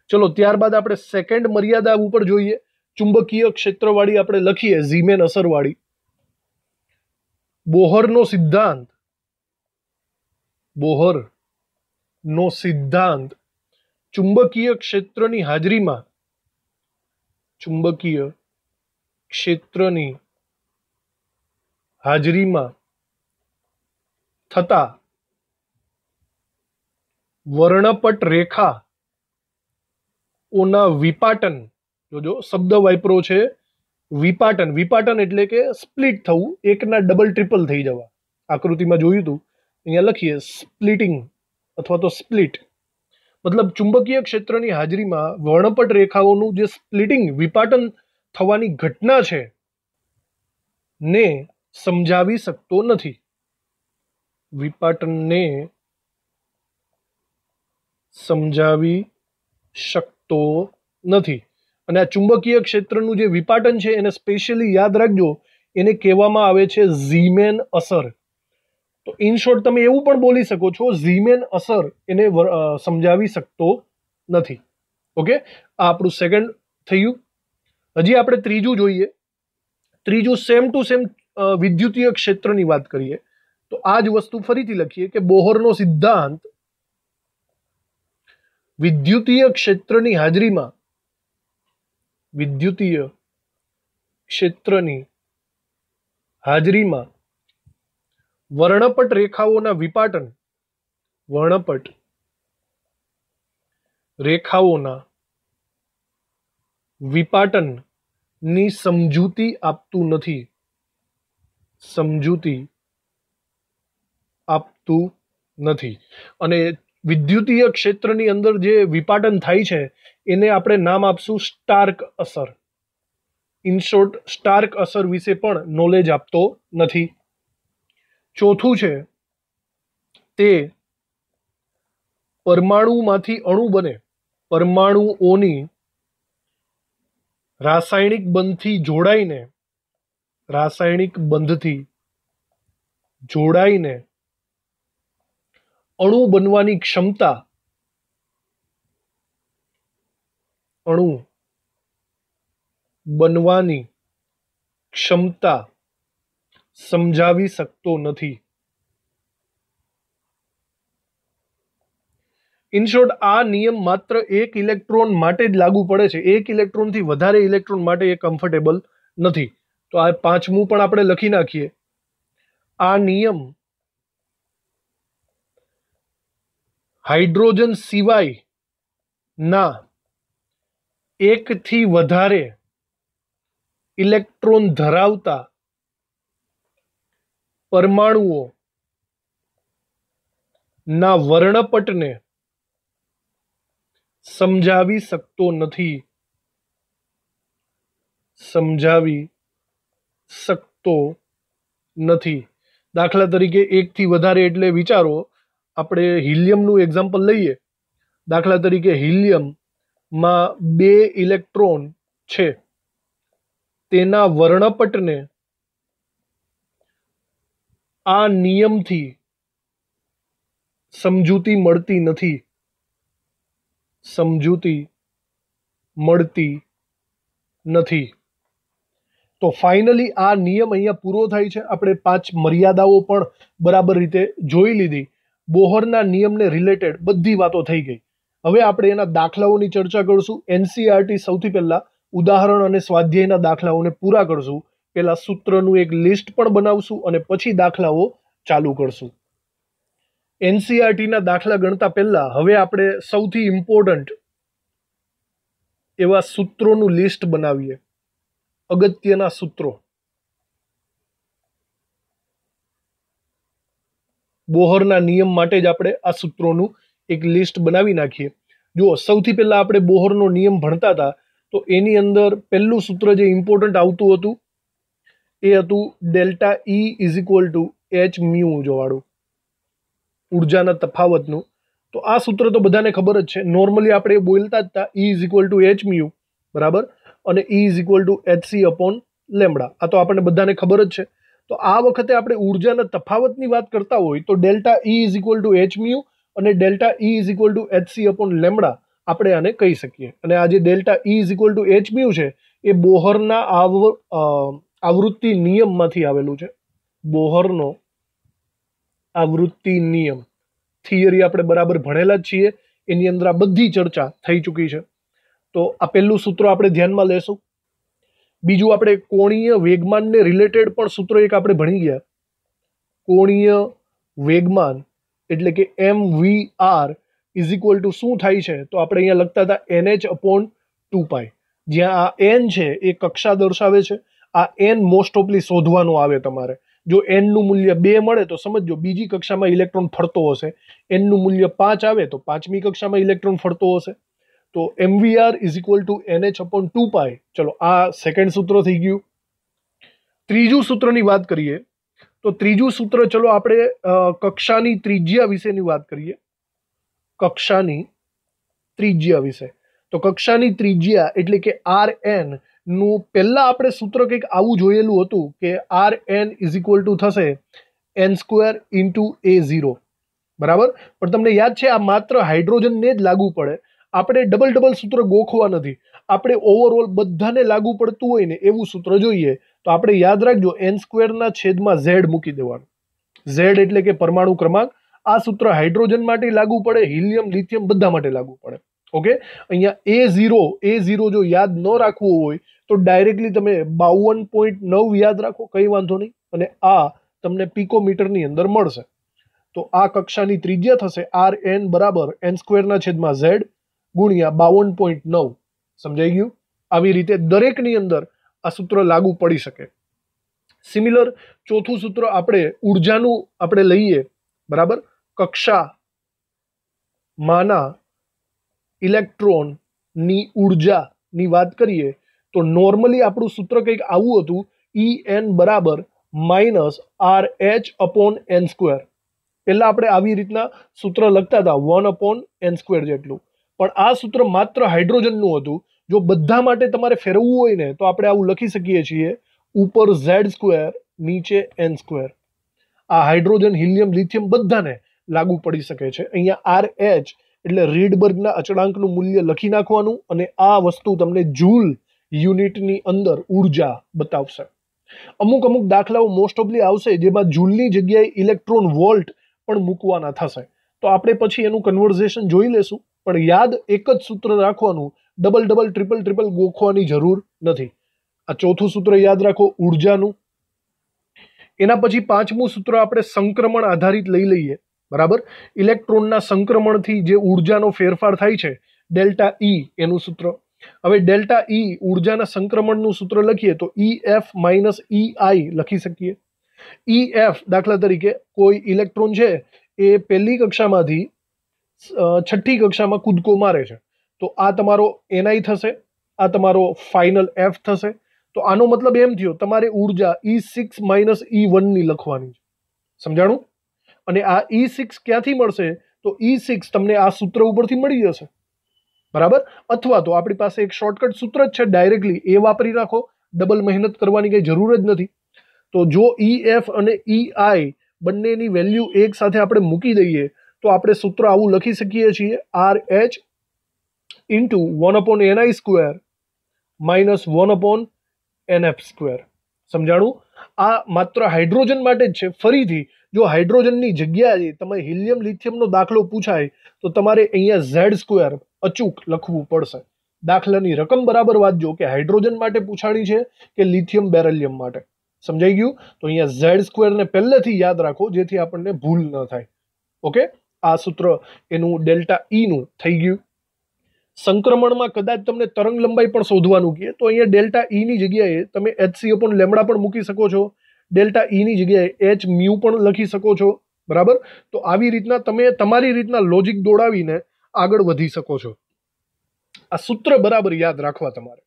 ચલો ત્યાર બાદ આપણે સેકન્ડ મર્યાદા ઉપર જોઈએ ચુંબકીય ક્ષેત્ર વાળી આપણે લખીએ ઝીમેન અસર વાળી બોહરનો સિદ્ધાંત બોહર નો સિદ્ધાંત ચુંબકીય ક્ષેત્ર ની હાજરીમાં ચુંબકીય ક્ષેત્ર ની હાજરીમાં થતા વર્ણપટ રેખા ઓના વિપાટન જોજો શબ્દ વાઇપરો છે વિપાટન વિપાટન એટલે કે સ્પ્લિટ થવું એકના ડબલ ટ્રિપલ થઈ જવા આકૃતિમાં જોયું હતું અહીંયા લખીએ સ્પ્લિટિંગ અથવા તો સ્પ્લિટ મતલબ ચુંબકીય ક્ષેત્રની હાજરીમાં વર્ણપટ રેખાઓનું જે સ્પ્લિટિંગ વિપાટન થવાની ઘટના છે ને સમજાવી શકતો નથી વિપાટનને સમજાવી શકતો નથી અને આ ચુંબકીય ક્ષેત્રનું જે વિપાટન છે એને સ્પેશિયલી યાદ રાખજો એને કહેવામાં આવે છે ઝીમેન અસર તો ઇન શોર્ટ તમે એવું પણ બોલી શકો છો ઝીમેન અસર એને સમજાવી શકતો નથી ઓકે આ આપણું સેકન્ડ થયું હજી આપણે ત્રીજું જોઈએ ત્રીજું સેમ ટુ સેમ અ વિદ્યુત્ય ક્ષેત્ર ની વાત કરીએ તો આજ વસ્તુ ફરીથી લખીએ કે બોહર નો સિદ્ધાંત વિદ્યુત્ય ક્ષેત્ર ની હાજરી માં વિદ્યુત્ય ક્ષેત્ર ની હાજરી માં વર્ણપટ રેખાઓ નું વિપાટન વર્ણપટ રેખાઓ નું વિપાટન ની સમજુતી આપતું હતું સમજૂતી આપતું નથી અને વિદ્યુતીય ક્ષેત્રની અંદર જે વિપાટન થાય છે એને આપણે નામ આપશું સ્ટાર્ક અસર ઇન શોર્ટ સ્ટાર્ક અસર વિશે પણ નોલેજ આપતો નથી ચોથું છે તે પરમાણુમાંથી અણુ બને પરમાણુઓની રાસાયણિક બંધથી જોડાઈને રાસાયણિક બંધથી જોડાઈને અણુ બનવાની ક્ષમતા અણુ બનવાની ક્ષમતા સમજાવી શકતો નથી ઇન આ નિયમ માત્ર એક ઇલેક્ટ્રોન માટે જ લાગુ પડે છે એક ઇલેક્ટ્રોનથી વધારે ઇલેક્ટ્રોન માટે એ કમ્ફર્ટેબલ નથી તો આ પાંચમું પણ આપણે લખી નાખીએ આ નિયમ હાઇડ્રોજન સિવાય સિવાયના એકથી વધારે ઇલેક્ટ્રોન ધરાવતા પરમાણુઓ ના વર્ણપટને સમજાવી શકતો નથી સમજાવી શકતો નથી દાખલા તરીકે એકથી વધારે એટલે વિચારો આપણે હિલિયમનું એક્ઝામ્પલ લઈએ દાખલા તરીકે હિલિયમમાં બે ઇલેક્ટ્રોન છે તેના વર્ણપટને આ નિયમથી સમજૂતી મળતી નથી સમજૂતી મળતી નથી તો ફાઇનલી આ નિયમ અહીંયા પૂરો થાય છે આપણે પાંચ મર્યાદાઓ પણ બરાબર રીતે જોઈ લીધી બોહરના નિયમને રિલેટેડ બધી વાતો થઈ ગઈ હવે આપણે એના દાખલાઓની ચર્ચા કરશું એનસીઆરટી સૌથી પહેલાં ઉદાહરણ અને સ્વાધ્યાયના દાખલાઓને પૂરા કરશું પહેલાં સૂત્રનું એક લિસ્ટ પણ બનાવશું અને પછી દાખલાઓ ચાલુ કરશું એનસીઆરટીના દાખલા ગણતા પહેલાં હવે આપણે સૌથી ઇમ્પોર્ટન્ટ એવા સૂત્રોનું લિસ્ટ બનાવીએ અગત્યના સૂત્રો બોહરના નિયમ માટે જ આપણે આ સૂત્રોનું એક લિસ્ટ બનાવી નાખીએ જો સૌથી પહેલાં આપણે બોહરનો નિયમ ભણતા હતા તો એની અંદર પહેલું સૂત્ર જે ઇમ્પોર્ટન્ટ આવતું હતું એ હતું delta E is equal to H mu જોવાળું ઉર્જાના તફાવતનું તો આ સૂત્ર તો બધાને ખબર જ છે નોર્મલી આપણે એ બોલતા જ હતા E is equal to H mu બરાબર અને E is equal to HC upon lambda આ તો આપણને બધાને ખબર જ છે તો આ વખતે આપણે ઉર્જાના તફાવતની વાત કરતા હોય તો delta E is equal to H mu અને delta E is equal to C upon lambda આપણે આને કહી શકીએ અને આ જે delta E is equal to H mu છે એ બોહરના આવ આવૃત્તિ નિયમમાંથી આવેલું છે બોહરનો આવૃત્તિ નિયમ થિયરી આપણે બરાબર ભણેલા જ છીએ એની અંદર આ બધી ચર્ચા થઈ ચૂકી છે તો આ પહેલું સૂત્ર આપણે ધ્યાનમાં લેશું બીજું આપણે કોણીય વેગમાનને રિલેટેડ પણ સૂત્ર એક આપણે ભણી ગયા કોણીય વેગમાન એટલે કે M V R is equal to શું થાય છે તો આપણે અહીંયા લખતા હતા એનએચ અપોન ટુ પાય જ્યાં આ એન છે એ કક્ષા દર્શાવે છે આ એન મોસ્ટ ઓફલી શોધવાનું આવે તમારે જો એનનું મૂલ્ય બે મળે તો સમજો બીજી કક્ષામાં ઇલેક્ટ્રોન ફરતો હશે એનનું મૂલ્ય પાંચ આવે તો પાંચમી કક્ષામાં ઇલેક્ટ્રોન ફરતો હશે તો MVR is equal to NH upon two pi ચલો આ સેકન્ડ સૂત્ર થઈ ગયું ત્રીજું સૂત્રની વાત કરીએ તો ત્રીજું સૂત્ર ચલો આપણે કક્ષાની ત્રિજ્યા વિશેની વાત કરીએ કક્ષાની ત્રિજ્યા વિશે તો કક્ષાની ત્રિજ્યા એટલે કે આર એન નું પહેલાં આપણે સૂત્ર કંઈક આવું જોયેલું હતું કે R N is equal to થશે N square into A zero બરાબર પણ તમને યાદ છે આ માત્ર હાઇડ્રોજનને જ લાગુ પડે આપણે ડબલ ડબલ સૂત્ર ગોખવા નથી આપણે ઓવરઓલ બધાને લાગુ પડતું હોય ને એવું સૂત્ર જોઈએ તો આપણે યાદ રાખજો એન સ્ક્વેરના છેદમાં ઝેડ મૂકી દેવાનું ઝેડ એટલે કે પરમાણુ ક્રમાંક આ સૂત્ર હાઇડ્રોજન માટે લાગુ પડે હિલિયમ લિથિયમ બધા માટે લાગુ પડે ઓકે અહીંયા એ ઝીરો એ ઝીરો જો યાદ ન રાખવું હોય તો ડાયરેક્ટલી તમે બાવન પોઈન્ટ નવ યાદ રાખો કંઈ વાંધો નહીં અને આ તમને પિકોમીટરની અંદર મળશે તો આ કક્ષાની ત્રિજ્યા થશે આર એન બરાબર એન સ્ક્વેરના છેદમાં ઝેડ ગુણ્યા બાવન પોઈન્ટ નવ સમજાઈ ગયું આવી રીતે દરેકની અંદર આ સૂત્ર લાગુ પડી શકે સિમિલર ચોથું સૂત્ર આપણે ઉર્જાનું આપણે લઈએ બરાબર કક્ષા માના ઇલેક્ટ્રોનની ઉર્જાની વાત કરીએ તો નોર્મલી આપણું સૂત્ર કંઈક આવું હતું ઈ એન બરાબર minus R H upon N square પહેલાં આપણે આવી રીતના સૂત્ર લખતા હતા વન અપોન એન સ્ક્વેર જેટલું પણ આ સૂત્ર માત્ર હાઇડ્રોજનનું હતું જો બધા માટે તમારે ફેરવવું હોય ને તો આપણે આવું લખી શકીએ છીએ ઉપર ઝેડ સ્ક્વેર નીચે એન સ્ક્વેર આ હાઇડ્રોજન હિલિયમ લિથિયમ બધાને લાગુ પડી શકે છે અહીંયા આર એચ એટલે રીડબર્ગના અચળાંકનું મૂલ્ય લખી નાખવાનું અને આ વસ્તુ તમને જૂલ યુનિટની અંદર ઊર્જા બતાવશે અમુક અમુક દાખલાઓ મોસ્ટ ઓફલી આવશે જેમાં જૂલની જગ્યાએ ઇલેક્ટ્રોન વોલ્ટ પણ મૂકવાના થશે તો આપણે પછી એનું કન્વર્ઝેશન જોઈ લેશું પણ યાદ એક જ સૂત્ર રાખવાનું ડબલ ડબલ ટ્રિપલ ટ્રિપલ ગોખવાની જરૂર નથી આ ચોથું સૂત્ર યાદ રાખો ઉર્જાનું એના પછી પાંચમું સૂત્ર આપણે સંક્રમણ આધારિત લઈ લઈએ બરાબર ઇલેક્ટ્રોનના સંક્રમણથી જે ઉર્જાનો ફેરફાર થાય છે ડેલ્ટા ઈ e એનું સૂત્ર હવે ડેલ્ટા ઈ e, ઉર્જાના સંક્રમણનું સૂત્ર લખીએ તો ઈ એફ માઇનસ ઈ આઈ લખી શકીએ ઈ e એફ દાખલા તરીકે કોઈ ઇલેક્ટ્રોન છે એ પહેલી કક્ષામાંથી છઠ્ઠી કક્ષામાં કૂદકો મારે છે તો આ તમારો એનઆઈ થશે આ તમારો ફાઇનલ એફ થશે તો આનો મતલબ એમ થયો તમારે ઉર્જા ઈ સિક્સ માઇનસ ઈ વનની લખવાની છે સમજાણું અને આ ઈ સિક્સ ક્યાંથી મળશે તો ઈ સિક્સ તમને આ સૂત્ર ઉપરથી મળી જશે બરાબર અથવા તો આપણી પાસે એક શોર્ટકટ સૂત્ર જ છે ડાયરેક્ટલી એ વાપરી રાખો ડબલ મહેનત કરવાની કંઈ જરૂર જ નથી તો જો ઈ એફ અને ઈ આઈ બંનેની વેલ્યુ એક સાથે આપણે મૂકી દઈએ તો આપણે સૂત્ર આવું લખી શકીએ છીએ R H into one upon Ni square minus one upon NF square સમજાણું આ માત્ર હાઇડ્રોજન માટે જ છે ફરીથી જો હાઇડ્રોજનની જગ્યાએ તમે હિલિયમ લિથિયમનો દાખલો પૂછાય તો તમારે અહીંયા ઝેડ સ્ક્વેર અચૂક લખવું પડશે દાખલાની રકમ બરાબર વાંચજો કે હાઇડ્રોજન માટે પૂછાણી છે કે લિથિયમ બેરેલિયમ માટે સમજાઈ ગયું તો અહીંયા ઝેડ સ્ક્વેરને પહેલેથી યાદ રાખો જેથી આપણને ભૂલ ન થાય ઓકે આ સૂત્ર એનું ડેલ્ટા ઈનું e થઈ ગયું સંક્રમણમાં કદાચ તમને તરંગ લંબાઈ પણ શોધવાનું કહે તો અહીંયા ડેલ્ટા ઈની e જગ્યાએ તમે એચ સી અપોન લેમડા પણ મૂકી શકો છો ડેલ્ટા ઈની e જગ્યાએ એચ મ્યુ પણ લખી શકો છો બરાબર તો આવી રીતના તમે તમારી રીતના લોજિક દોડાવીને આગળ વધી શકો છો આ સૂત્ર બરાબર યાદ રાખવા તમારે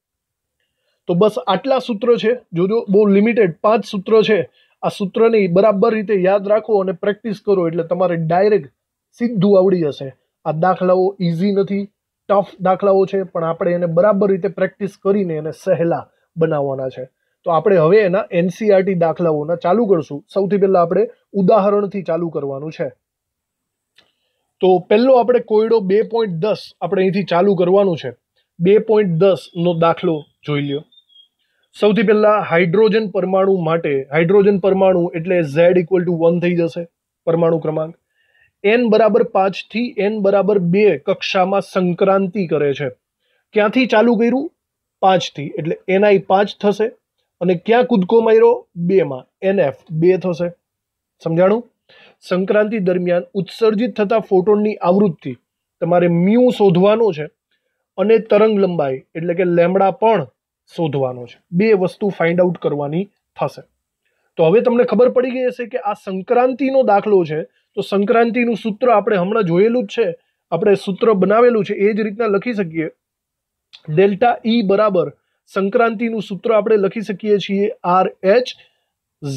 તો બસ આટલા સૂત્ર છે જોજો બહુ લિમિટેડ પાંચ સૂત્ર છે આ સૂત્રને બરાબર રીતે યાદ રાખો અને પ્રેક્ટિસ કરો એટલે તમારે ડાયરેક્ટ સીધું આવડી જશે આ દાખલાઓ ઇઝી નથી ટફ દાખલાઓ છે પણ આપણે એને બરાબર રીતે પ્રેક્ટિસ કરીને એને સહેલા બનાવવાના છે તો આપણે હવે એના એનસીઆરટી e દાખલાઓના ચાલુ કરશું સૌથી પહેલાં આપણે ઉદાહરણથી ચાલુ કરવાનું છે તો પહેલો આપણે કોયડો બે પોઈન્ટ દસ આપણે અહીંથી ચાલુ કરવાનું છે બે પોઈન્ટ દસનો દાખલો જોઈ લો સૌથી પહેલાં હાઇડ્રોજન પરમાણુ માટે હાઇડ્રોજન પરમાણુ એટલે ઝેડ ઇક્વલ ટુ વન થઈ જશે પરમાણુ ક્રમાંક એન બરાબર પાંચથી એન બરાબર બે કક્ષામાં સંક્રાંતિ કરે છે ક્યાંથી ચાલુ કર્યું પાંચથી એટલે એનઆઈ પાંચ થશે અને ક્યાં કૂદકો માર્યો બેમાં એનએફ બે થશે સમજાણું સંક્રાંતિ દરમિયાન ઉત્સર્જિત થતા ફોટોનની આવૃત્તિ તમારે મ્યુ શોધવાનો છે અને તરંગ લંબાઈ એટલે કે લેમડા પણ શોધવાનો છે બે વસ્તુ ફાઇન્ડ આઉટ કરવાની થશે તો હવે તમને ખબર પડી ગઈ હશે કે આ સંક્રાંતિનો દાખલો છે તો સંક્રાંતિનું સૂત્ર આપણે હમણાં જોયેલું જ છે આપણે સૂત્ર બનાવેલું છે એ જ રીતના લખી શકીએ ડેલ્ટા ઈ e બરાબર સંક્રાંતિનું સૂત્ર આપણે લખી શકીએ છીએ આર એચ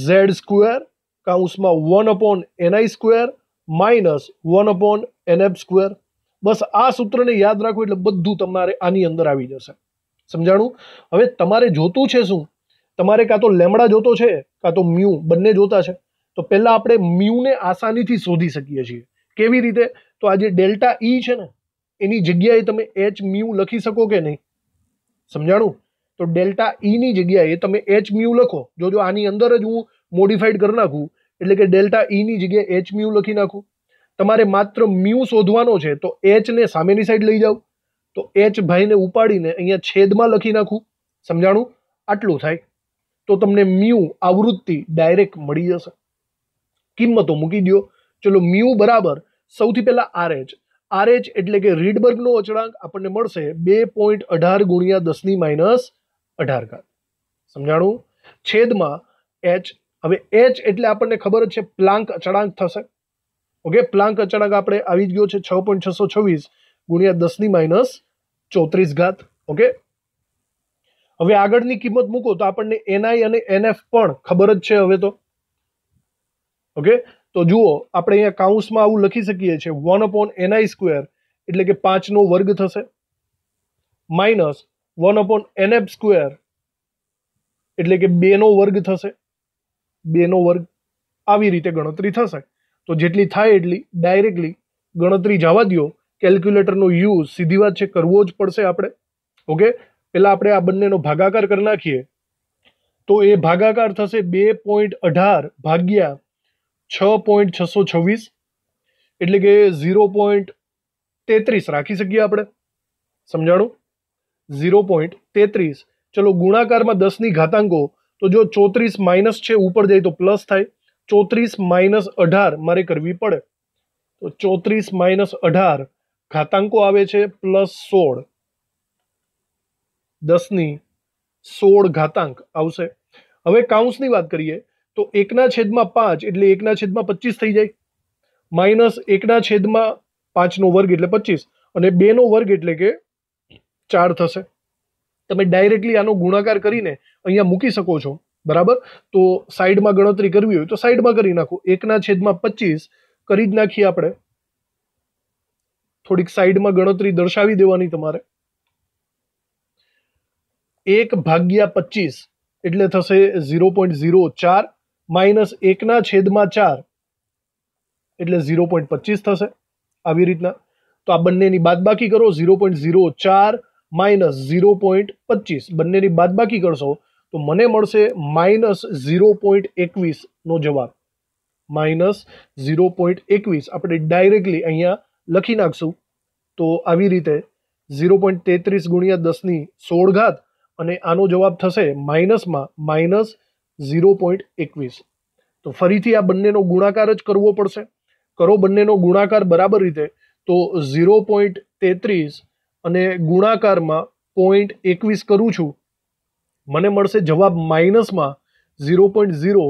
ઝેડ સ્ક્વેર કાઉન્સમાં one upon Ni square minus one upon NF square બસ આ સૂત્રને યાદ રાખવું એટલે બધું તમારે આની અંદર આવી જશે સમજાણું હવે તમારે જોતું છે શું તમારે કાં તો લેમડા જોતો છે કાં તો મ્યુ બંને જોતા છે તો પહેલાં આપણે મ્યુને આસાનીથી શોધી શકીએ છીએ કેવી રીતે તો આ જે ડેલ્ટા ઈ છે ને એની જગ્યાએ તમે એચ મ્યુ લખી શકો કે નહીં સમજાણું તો ડેલ્ટા ઈની જગ્યાએ તમે એચ મ્યુ લખો જો જો આની અંદર જ હું મોડિફાઈડ કરી નાખું એટલે કે ડેલ્ટા ઈની જગ્યાએ એચ મ્યુ લખી નાખું તમારે માત્ર મ્યુ શોધવાનો છે તો એચને સામેની સાઈડ લઈ જાઓ તો એચ ભાઈને ઉપાડીને અહીંયા છેદમાં લખી નાખું સમજાણું આટલું થાય તો તમને મ્યુ આવૃત્તિ ડાયરેક્ટ મળી જશે કિંમતો મૂકી દો ચલો મ્યુ બરાબર સૌથી પહેલાં આરએચ આરએચ એટલે કે રીડબર્ગનો અચળાંક આપણને મળશે બે પોઈન્ટ અઢાર ગુણ્યા દસની માઇનસ અઢાર ઘાત સમજાણું છેદમાં એચ હવે એચ એટલે આપણને ખબર જ છે પ્લાન્ક અચળાંક થશે ઓકે પ્લાન્ક અચળાંક આપણે આવી જ ગયો છે છ પોઈન્ટ છસો છવ્વીસ ગુણ્યા દસની માઇનસ ચોત્રીસ ઘાત ઓકે હવે આગળની કિંમત મૂકો તો આપણને એનઆઈ અને એનએફ પણ ખબર જ છે હવે તો ઓકે તો જુઓ આપણે અહીંયા કાઉન્સમાં આવું લખી શકીએ છીએ વન અપોન એનઆઈ સ્ક્વેર એટલે કે પાંચનો વર્ગ થશે minus one upon NF square એટલે કે બેનો વર્ગ થશે બેનો વર્ગ આવી રીતે ગણતરી થશે તો જેટલી થાય એટલી ડાયરેક્ટલી ગણતરી જવા દો કેલ્ક્યુલેટરનો યુઝ સીધી વાત છે કરવો જ પડશે આપણે ઓકે પહેલાં આપણે આ બંનેનો ભાગાકાર કરી નાખીએ તો એ ભાગાકાર થશે બે પોઈન્ટ અઢાર ભાગ્યા છ પોઈન્ટ છસો છવ્વીસ એટલે કે ઝીરો પોઈન્ટ તેત્રીસ રાખી શકીએ આપણે સમજાણું ઝીરો પોઈન્ટ તેત્રીસ ચલો ગુણાકારમાં દસની ઘાતાંકો તો જો ચોત્રીસ માઇનસ છે ઉપર જાય તો પ્લસ થાય ચોત્રીસ માઇનસ અઢાર મારે કરવી પડે તો ચોત્રીસ માઇનસ અઢાર ઘાતાંકો આવે છે પ્લસ સોળ દસની સોળ ઘાતાંક આવશે હવે કાઉન્સની વાત કરીએ તો એકના છેદમાં પાંચ એટલે એકના છેદમાં પચીસ થઈ જાય માઇનસ એકના છેદમાં પાંચનો વર્ગ એટલે પચીસ અને બેનો વર્ગ એટલે કે ચાર થશે તમે ડાયરેક્ટલી આનો ગુણાકાર કરીને અહીંયા મૂકી શકો છો બરાબર તો સાઈડમાં ગણતરી કરવી હોય તો સાઈડમાં કરી નાખો એકના છેદમાં પચીસ કરી જ નાખીએ આપણે થોડીક સાઈડમાં ગણતરી દર્શાવી દેવાની તમારે એક ભાગ્યા પચીસ એટલે થશે ઝીરો પોઈન્ટ ઝીરો ચાર માઇનસ એકના છેદમાં ચાર એટલે ઝીરો પોઈન્ટ પચીસ થશે આવી રીતના તો આ બંનેની બાદબાકી કરો ઝીરો પોઈન્ટ ઝીરો ચાર માઇનસ ઝીરો પોઈન્ટ પચીસ બંનેની બાદબાકી કરશો તો મને મળશે માઇનસ ઝીરો પોઈન્ટ એકવીસનો જવાબ માઇનસ ઝીરો પોઈન્ટ એકવીસ આપણે ડાયરેક્ટલી અહીંયા લખી નાખશું તો આવી રીતે ઝીરો પોઈન્ટ તેત્રીસ ગુણ્યા દસની સોળ ઘાત અને આનો જવાબ થશે માઇનસમાં માઇનસ ઝીરો પોઈન્ટ એકવીસ તો ફરીથી આ બંનેનો ગુણાકાર જ કરવો પડશે કરો બંનેનો ગુણાકાર બરાબર રીતે તો ઝીરો પોઈન્ટ તેત્રીસ અને ગુણાકારમાં પોઈન્ટ એકવીસ કરું છું મને મળશે જવાબ માઇનસમાં zero point zero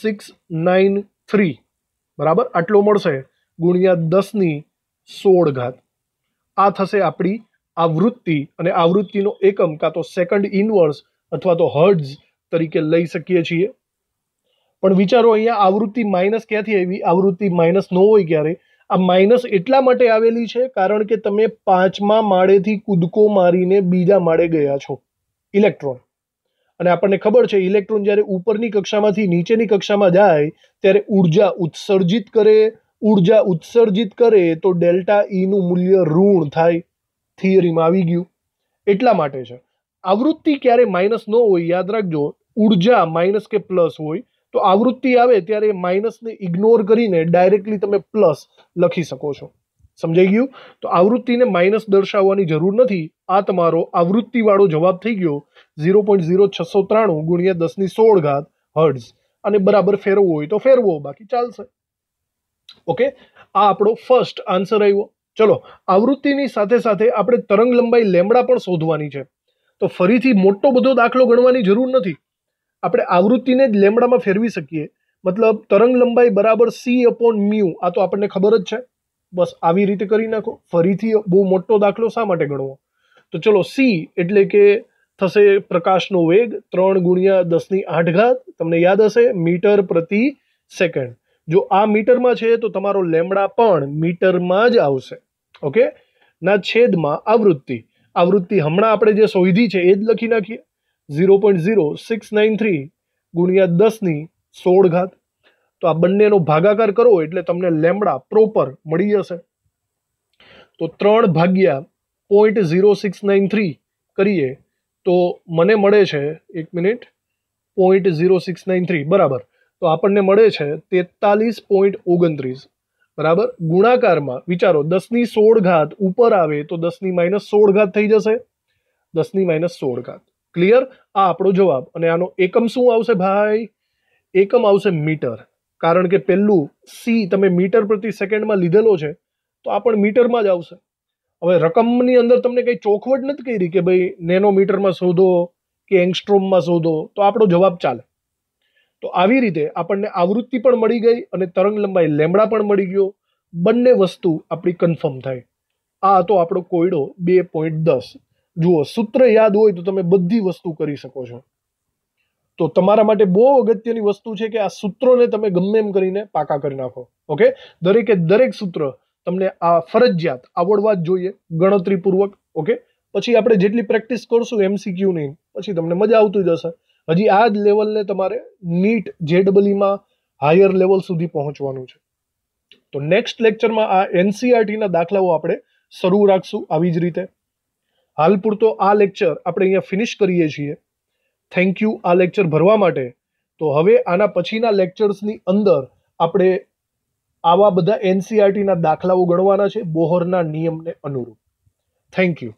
six nine three બરાબર આટલો મળશે ગુણ્યા દસની સોળ ઘાત આ થશે આપણી આવૃત્તિ અને આવૃત્તિનો એકમ કાં તો સેકન્ડ ઇનવર્સ અથવા તો હર્ડ્સ તરીકે લઈ શકીએ છીએ પણ વિચારો અહીંયા આવૃત્તિ માઇનસ ક્યાંથી આવી આવૃત્તિ માઇનસ ન હોય ક્યારે આ માઇનસ એટલા માટે આવેલી છે કારણ કે તમે પાંચમા માળેથી કૂદકો મારીને બીજા માળે ગયા છો ઇલેક્ટ્રોન અને આપણને ખબર છે ઇલેક્ટ્રોન જ્યારે ઉપરની કક્ષામાંથી નીચેની કક્ષામાં જાય ત્યારે ઉર્જા ઉત્સર્જિત કરે ઉર્જા ઉત્સર્જિત કરે તો ડેલ્ટા ઈનું e મૂલ્ય ઋણ થાય થિયરીમાં આવી ગયું એટલા માટે છે આવૃત્તિ ક્યારે માઇનસ ન હોય યાદ રાખજો ઉર્જા માઇનસ કે પ્લસ હોય તો આવૃત્તિ આવે ત્યારે એ માઇનસને ઇગ્નોર કરીને ડાયરેક્ટલી તમે પ્લસ લખી શકો છો સમજાઈ ગયું તો આવૃત્તિને માઇનસ દર્શાવવાની જરૂર નથી આ તમારો આવૃત્તિવાળો જવાબ થઈ ગયો ઝીરો પોઈન્ટ ઝીરો છસો ત્રાણું ગુણ્યા દસની સોળ ઘાત હર્ડ્સ અને બરાબર ફેરવવો હોય તો ફેરવો બાકી ચાલશે ઓકે આ આપણો ફર્સ્ટ આન્સર આવ્યો ચલો આવૃત્તિની સાથે સાથે આપણે તરંગ લંબાઈ લેમડા પણ શોધવાની છે તો ફરીથી મોટો બધો દાખલો ગણવાની જરૂર નથી આપણે આવૃત્તિને જ લેમડામાં ફેરવી શકીએ મતલબ તરંગ લંબાઈ બરાબર સી અપોન મ્યુ આ તો આપણને ખબર જ છે બસ આવી રીતે કરી નાખો ફરીથી બહુ મોટો દાખલો શા માટે ગણવો તો ચલો સી એટલે કે થશે પ્રકાશનો વેગ ત્રણ ગુણ્યા દસની આઠ ઘાત તમને યાદ હશે મીટર પ્રતિ સેકન્ડ જો આ મીટરમાં છે તો તમારો લેમડા પણ મીટરમાં જ આવશે ઓકે ના છેદમાં આવૃત્તિ આવૃત્તિ હમણાં આપણે જે શોધી છે એ જ લખી નાખીએ zero point zero six nine three ગુણ્યા દસની સોળ ઘાત તો આ બંનેનો ભાગાકાર કરો એટલે તમને લેમડા પ્રોપર મળી જશે તો ત્રણ ભાગ્યા point zero six nine three કરીએ તો મને મળે છે એક minute point zero six nine three બરાબર તો આપણને મળે છે તેતાલીસ પોઈન્ટ ઓગણત્રીસ બરાબર ગુણાકારમાં વિચારો દસની સોળ ઘાત ઉપર આવે તો દસની માઇનસ સોળ ઘાત થઈ જશે દસની માઇનસ સોળ ઘાત ક્લિયર આ આપણો જવાબ અને આનો એકમ શું આવશે ભાઈ એકમ આવશે મીટર કારણ કે પહેલું સી તમે મીટર પ્રતિ સેકન્ડમાં લીધેલો છે તો આ પણ મીટરમાં જ આવશે હવે રકમની અંદર તમને કંઈ ચોખવટ નથી કરી કે ભાઈ નેનોમીટરમાં શોધો કે એંગસ્ટ્રોમમાં શોધો તો આપણો જવાબ ચાલે તો આવી રીતે આપણને આવૃત્તિ પણ મળી ગઈ અને તરંગ લંબાઈ લેમડા પણ મળી ગયો બંને વસ્તુ આપણી કન્ફર્મ થાય આ હતો આપણો કોયડો બે પોઈન્ટ દસ જુઓ સૂત્ર યાદ હોય તો તમે બધી વસ્તુ કરી શકો છો તો તમારા માટે બહુ અગત્યની વસ્તુ છે કે આ સૂત્રોને તમે ગમે એમ કરીને પાકા કરી નાખો ઓકે દરેકે દરેક સૂત્ર તમને આ ફરજિયાત આવડવા જ જોઈએ ગણતરીપૂર્વક ઓકે પછી આપણે જેટલી પ્રેક્ટિસ કરશું નહીં પછી તમને મજા આવતી જ હશે હજી આ જ લેવલને તમારે નીટ જેડબલીમાં હાયર લેવલ સુધી પહોંચવાનું છે તો નેક્સ્ટ લેક્ચરમાં આ એનસીઆરટીના દાખલાઓ આપણે શરૂ રાખશું આવી જ રીતે હાલ પૂરતો આ લેક્ચર આપણે અહીંયા ફિનિશ કરીએ છીએ થેન્ક યુ આ લેક્ચર ભરવા માટે તો હવે આના પછીના લેક્ચર્સની અંદર આપણે આવા બધા એનસીઆરટીના e દાખલાઓ ગણવાના છે બોહરના નિયમને અનુરૂપ થેન્ક યુ